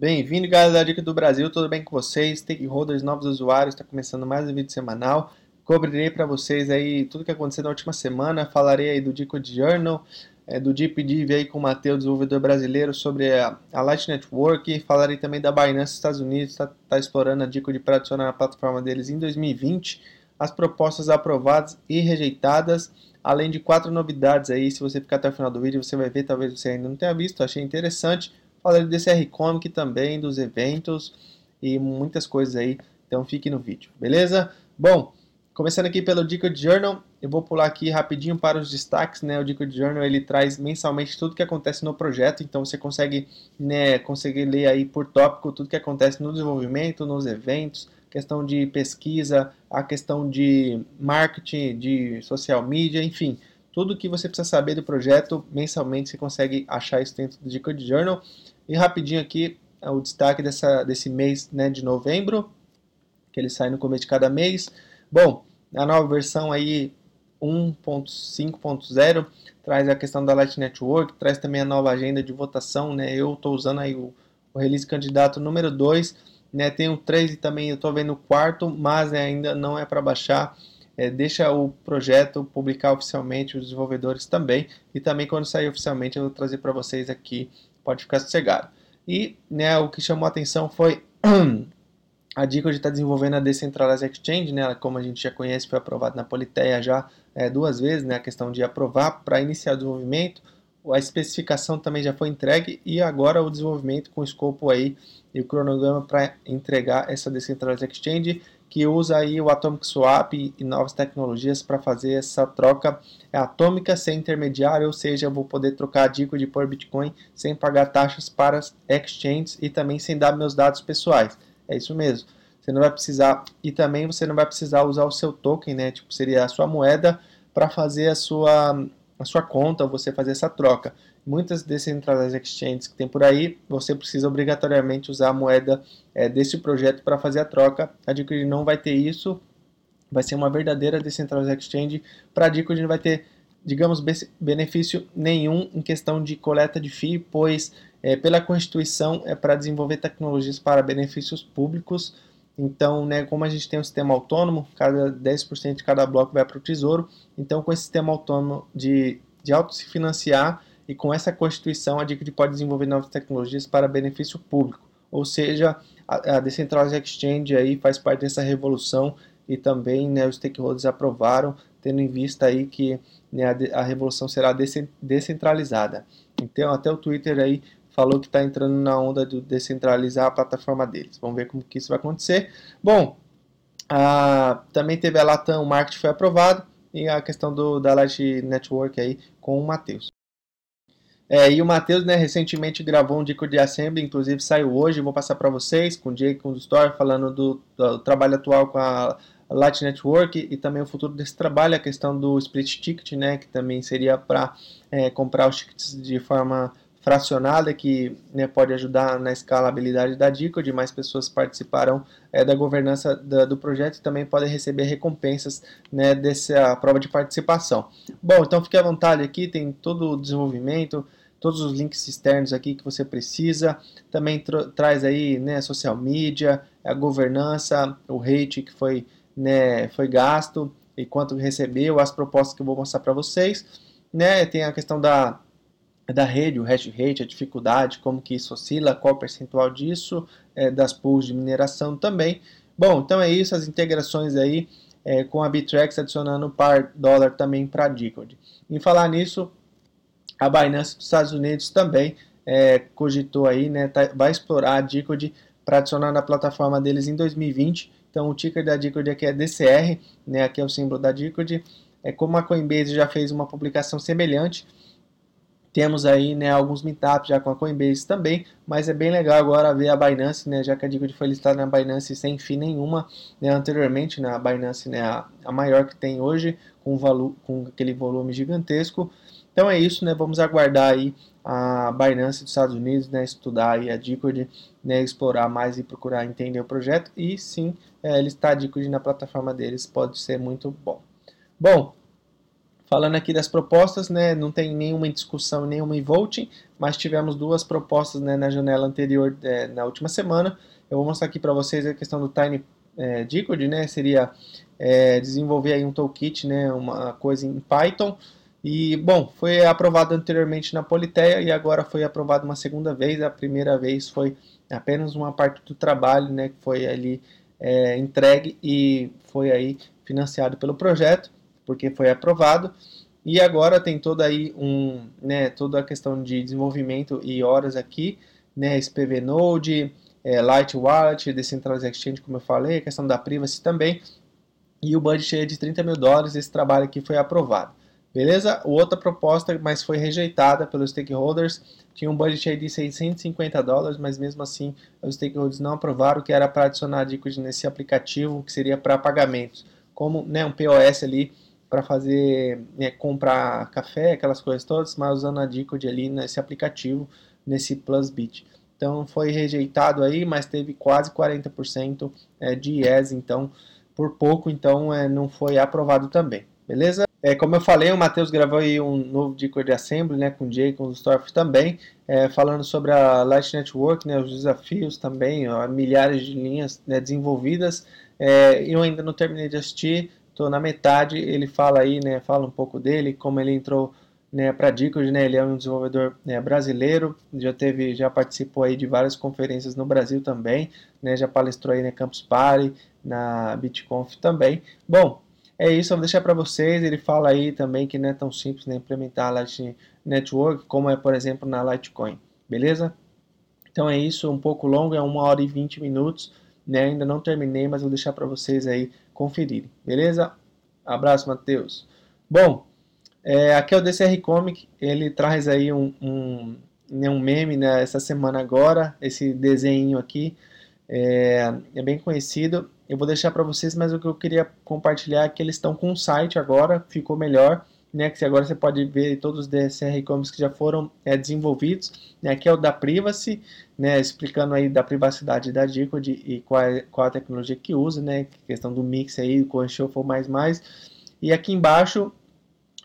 Bem-vindo, galera da Dica do Brasil, tudo bem com vocês? Stakeholders, novos usuários, está começando mais um vídeo semanal. Cobrirei para vocês aí tudo que aconteceu na última semana, falarei aí do Dico Journal, é, do Deep Dive aí com o Matheus, desenvolvedor brasileiro, sobre a, a, Light Network, falarei também da Binance Estados Unidos, está tá explorando a Dico de para a na plataforma deles em 2020, as propostas aprovadas e rejeitadas, além de quatro novidades aí, se você ficar até o final do vídeo, você vai ver, talvez você ainda não tenha visto, achei interessante, falar do DCR Comic também, dos eventos e muitas coisas aí. Então fique no vídeo, beleza? Bom, começando aqui pelo Dica de Journal, eu vou pular aqui rapidinho para os destaques, né? O Dica de Journal, ele traz mensalmente tudo que acontece no projeto, então você consegue, né, conseguir ler aí por tópico tudo que acontece no desenvolvimento, nos eventos, questão de pesquisa, a questão de marketing, de social media, enfim, tudo que você precisa saber do projeto, mensalmente você consegue achar isso dentro do de Journal. E rapidinho aqui é o destaque dessa, desse mês né, de novembro, que ele sai no começo de cada mês. Bom, a nova versão aí 1.5.0 traz a questão da Light Network, traz também a nova agenda de votação, né? Eu estou usando aí o, o release candidato número 2, né? Tem o 3 e também eu estou vendo o quarto, mas é ainda não é para baixar. É, deixa o projeto publicar oficialmente os desenvolvedores também e também quando sair oficialmente eu vou trazer para vocês aqui pode ficar sossegado. E né, o que chamou a atenção foi a dica de estar tá desenvolvendo a Decentralized Exchange, né, como a gente já conhece, foi aprovada na Politeia já é, duas vezes, né, a questão de aprovar para iniciar o desenvolvimento, a especificação também já foi entregue e agora o desenvolvimento com o escopo aí e o cronograma para entregar essa Decentralized Exchange que usa aí o Atomic Swap e novas tecnologias para fazer essa troca é atômica sem intermediário, ou seja, eu vou poder trocar dica de por Bitcoin sem pagar taxas para exchanges e também sem dar meus dados pessoais. É isso mesmo. Você não vai precisar e também você não vai precisar usar o seu token, né? Tipo, seria a sua moeda para fazer a sua na sua conta você fazer essa troca. Muitas dessas exchanges que tem por aí, você precisa obrigatoriamente usar a moeda é, desse projeto para fazer a troca. A Adquirir não vai ter isso, vai ser uma verdadeira decentralized exchange. Para a não vai ter, digamos, benefício nenhum em questão de coleta de FII, pois é, pela Constituição é para desenvolver tecnologias para benefícios públicos, então, né, como a gente tem um sistema autônomo, cada 10% de cada bloco vai para o tesouro. Então, com esse sistema autônomo de, de auto se financiar e com essa constituição, a DICRID pode desenvolver novas tecnologias para benefício público. Ou seja, a, a Decentralized Exchange aí faz parte dessa revolução e também né, os stakeholders aprovaram, tendo em vista aí que né, a, a revolução será descentralizada. Então, até o Twitter aí falou que está entrando na onda de descentralizar a plataforma deles. Vamos ver como que isso vai acontecer. Bom, a, também teve a Latam, o marketing foi aprovado, e a questão do, da Light Network aí com o Matheus. É, e o Matheus, né, recentemente gravou um Dico de Assembly, inclusive saiu hoje, vou passar para vocês, com o Jake, com o Store, falando do, do trabalho atual com a Light Network e também o futuro desse trabalho, a questão do split ticket, né, que também seria para é, comprar os tickets de forma fracionada que né, pode ajudar na escalabilidade da de mais pessoas participarão é, da governança da, do projeto e também podem receber recompensas né, dessa prova de participação. Bom, então fique à vontade aqui, tem todo o desenvolvimento, todos os links externos aqui que você precisa, também tra traz aí né, social media, a governança, o rate que foi, né, foi gasto e quanto recebeu, as propostas que eu vou mostrar para vocês, né, tem a questão da da rede, o hash rate, a dificuldade, como que isso oscila, qual o percentual disso, é, das pools de mineração também. Bom, então é isso, as integrações aí é, com a Bittrex adicionando par dólar também para a Decode. Em falar nisso, a Binance dos Estados Unidos também é, cogitou aí, né, tá, vai explorar a Decode para adicionar na plataforma deles em 2020. Então o ticker da Decode aqui é DCR, né, aqui é o símbolo da Decode. É como a Coinbase já fez uma publicação semelhante, temos aí né, alguns meetups já com a Coinbase também, mas é bem legal agora ver a Binance, né, já que a Digit foi listada na Binance sem fim nenhuma né, anteriormente, né, a Binance né, a, a maior que tem hoje, com, valo, com aquele volume gigantesco. Então é isso, né, vamos aguardar aí a Binance dos Estados Unidos, né, estudar aí a Discord, né, explorar mais e procurar entender o projeto e sim, é, listar a Discord na plataforma deles pode ser muito bom. Bom, Falando aqui das propostas, né, não tem nenhuma discussão, nenhuma em voting, mas tivemos duas propostas né, na janela anterior, é, na última semana. Eu vou mostrar aqui para vocês a questão do Tiny é, Decode, né, seria é, desenvolver aí um toolkit, né, uma coisa em Python. E, bom, foi aprovado anteriormente na Politeia e agora foi aprovado uma segunda vez. A primeira vez foi apenas uma parte do trabalho, né, que foi ali é, entregue e foi aí financiado pelo projeto porque foi aprovado. E agora tem toda aí um, né, toda a questão de desenvolvimento e horas aqui, né, SPV Node, é, Light Wallet, Decentralized Exchange, como eu falei, a questão da privacy também, e o budget é de 30 mil dólares, esse trabalho aqui foi aprovado. Beleza? Outra proposta, mas foi rejeitada pelos stakeholders, tinha um budget aí de 650 dólares, mas mesmo assim os stakeholders não aprovaram, que era para adicionar a Liquid nesse aplicativo, que seria para pagamentos, como né, um POS ali, para fazer né, comprar café, aquelas coisas todas, mas usando a Dicod ali nesse aplicativo, nesse Plusbit. Então foi rejeitado aí, mas teve quase 40% é, de IES, então por pouco, então é, não foi aprovado também, beleza? É, como eu falei, o Matheus gravou aí um novo Dicod de Assembly, né, com o Jay, com o Storff também, é, falando sobre a Light Network, né, os desafios também, ó, milhares de linhas né, desenvolvidas, é, eu ainda não terminei de assistir, então, na metade, ele fala aí, né, fala um pouco dele, como ele entrou né, para Dicos, né, ele é um desenvolvedor né, brasileiro, já teve, já participou aí de várias conferências no Brasil também, né, já palestrou aí na né, Campus Party, na BitConf também. Bom, é isso, eu vou deixar para vocês. Ele fala aí também que não é tão simples né, implementar a Lightning Network como é, por exemplo, na Litecoin, beleza? Então é isso, um pouco longo, é uma hora e 20 minutos né? Ainda não terminei, mas vou deixar para vocês aí conferirem, beleza? Abraço, Matheus. Bom, é, aqui é o DCR Comic, ele traz aí um, um, né, um meme né, essa semana agora, esse desenho aqui, é, é bem conhecido. Eu vou deixar para vocês, mas o que eu queria compartilhar é que eles estão com um site agora, ficou melhor, né, que agora você pode ver todos os DSR e-commerce que já foram é, desenvolvidos, né, que é o da Privacy, né, explicando aí da privacidade da Decode e qual, é, qual a tecnologia que usa, né, questão do mix aí, com for mais mais, e aqui embaixo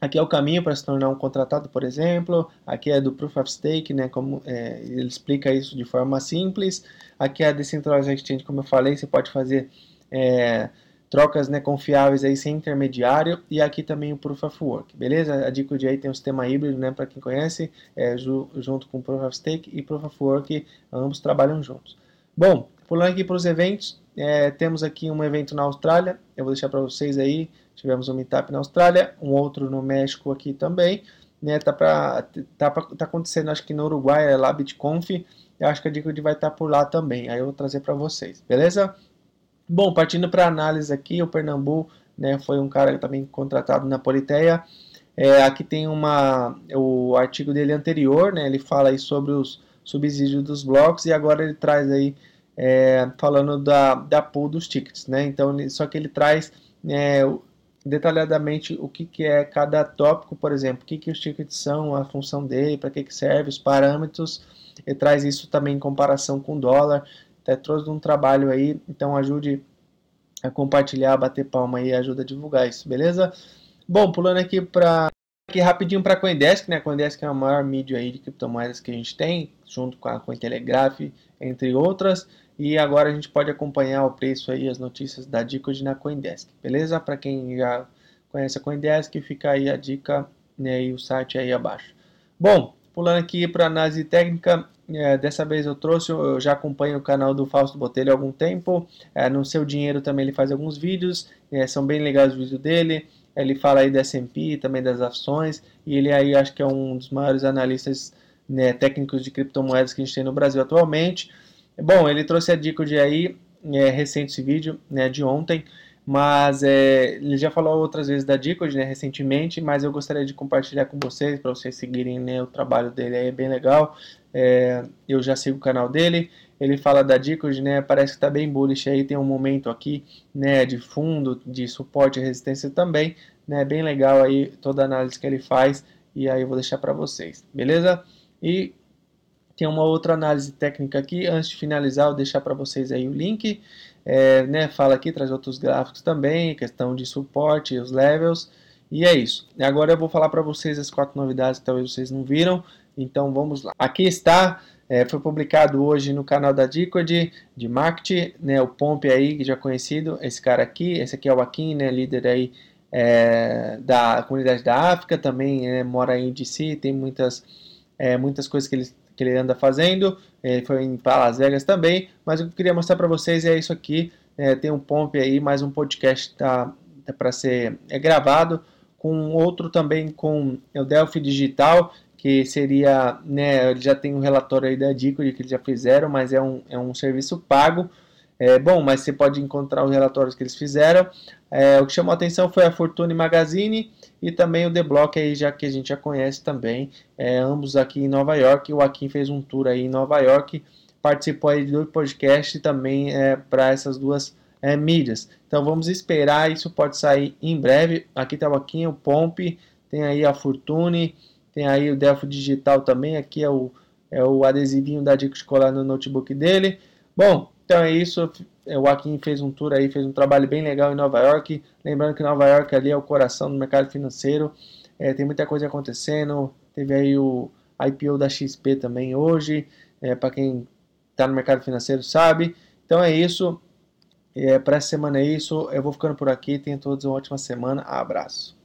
Aqui é o caminho para se tornar um contratado, por exemplo. Aqui é do Proof of Stake, né? Como é, ele explica isso de forma simples. Aqui é a Decentralized Exchange, como eu falei, você pode fazer é, trocas né, confiáveis aí sem intermediário e aqui também o Proof of Work, beleza? A de aí tem um sistema híbrido, né, para quem conhece, é, ju junto com Proof of Stake e Proof of Work, ambos trabalham juntos. Bom, pulando aqui para os eventos, é, temos aqui um evento na Austrália, eu vou deixar para vocês aí, tivemos um meetup na Austrália, um outro no México aqui também, né, tá, pra, tá, pra, tá acontecendo acho que no Uruguai, é lá BitConf, eu acho que a de vai estar tá por lá também, aí eu vou trazer para vocês, beleza? Bom, partindo para análise aqui, o Pernambuco né, foi um cara também contratado na Politeia. É, aqui tem uma, o artigo dele anterior, né, ele fala aí sobre os subsídios dos blocos e agora ele traz aí é, falando da, da pool dos tickets. Né? Então, só que ele traz é, detalhadamente o que, que é cada tópico, por exemplo, o que, que os tickets são, a função dele, para que, que serve, os parâmetros, Ele traz isso também em comparação com o dólar até trouxe um trabalho aí, então ajude a compartilhar, bater palma aí, ajuda a divulgar isso, beleza? Bom, pulando aqui para aqui rapidinho para CoinDesk, né? CoinDesk é a maior mídia aí de criptomoedas que a gente tem, junto com a Cointelegraph, entre outras. E agora a gente pode acompanhar o preço aí, as notícias da Dicode na CoinDesk, beleza? Para quem já conhece a CoinDesk, fica aí a dica né, e o site aí abaixo. Bom, pulando aqui para análise técnica, é, dessa vez eu trouxe, eu já acompanho o canal do Fausto Botelho há algum tempo. É, no Seu Dinheiro também ele faz alguns vídeos, é, são bem legais os vídeos dele. Ele fala aí da S&P, também das ações, e ele aí acho que é um dos maiores analistas né, técnicos de criptomoedas que a gente tem no Brasil atualmente. Bom, ele trouxe a dica de aí, é, recente esse vídeo, né, de ontem, mas é, ele já falou outras vezes da dica né, recentemente, mas eu gostaria de compartilhar com vocês, para vocês seguirem né, o trabalho dele, aí, é bem legal é, eu já sigo o canal dele. Ele fala da Dicod, né? Parece que está bem bullish aí, tem um momento aqui, né? De fundo, de suporte e resistência também, né? Bem legal aí toda a análise que ele faz e aí eu vou deixar para vocês, beleza? E tem uma outra análise técnica aqui. Antes de finalizar, eu deixar para vocês aí o link. É, né, fala aqui, traz outros gráficos também, questão de suporte, os levels. E é isso. Agora eu vou falar para vocês as quatro novidades que talvez vocês não viram. Então vamos lá. Aqui está, é, foi publicado hoje no canal da Dicod de marketing, né, o Pompe aí, que já é conhecido, esse cara aqui, esse aqui é o Akin, né, líder aí é, da comunidade da África, também né, mora em DC, tem muitas, é, muitas coisas que ele, que ele anda fazendo, ele é, foi em Las Vegas também, mas o que eu queria mostrar para vocês é isso aqui, né, tem um Pompe aí, mais um podcast tá, tá para ser é gravado, com outro também com o Delphi Digital, que seria, né, ele já tem um relatório aí da Dico de que eles já fizeram, mas é um, é um serviço pago. É, bom, mas você pode encontrar os relatórios que eles fizeram. É, o que chamou a atenção foi a Fortune Magazine e também o The Block, aí, já que a gente já conhece também, é, ambos aqui em Nova York. O Akin fez um tour aí em Nova York, participou aí do podcast também é, para essas duas é, mídias. Então vamos esperar, isso pode sair em breve. Aqui está o Aquinho, o Pompe, tem aí a Fortune, tem aí o Delphi Digital também. Aqui é o, é o adesivinho da Dico Escolar no notebook dele. Bom, então é isso. É, o Akin fez um tour aí, fez um trabalho bem legal em Nova York. Lembrando que Nova York ali é o coração do mercado financeiro. É, tem muita coisa acontecendo. Teve aí o IPO da XP também hoje. É, Para quem está no mercado financeiro sabe. Então é isso. É, para essa semana é isso. Eu vou ficando por aqui. Tenham todos uma ótima semana. Abraço.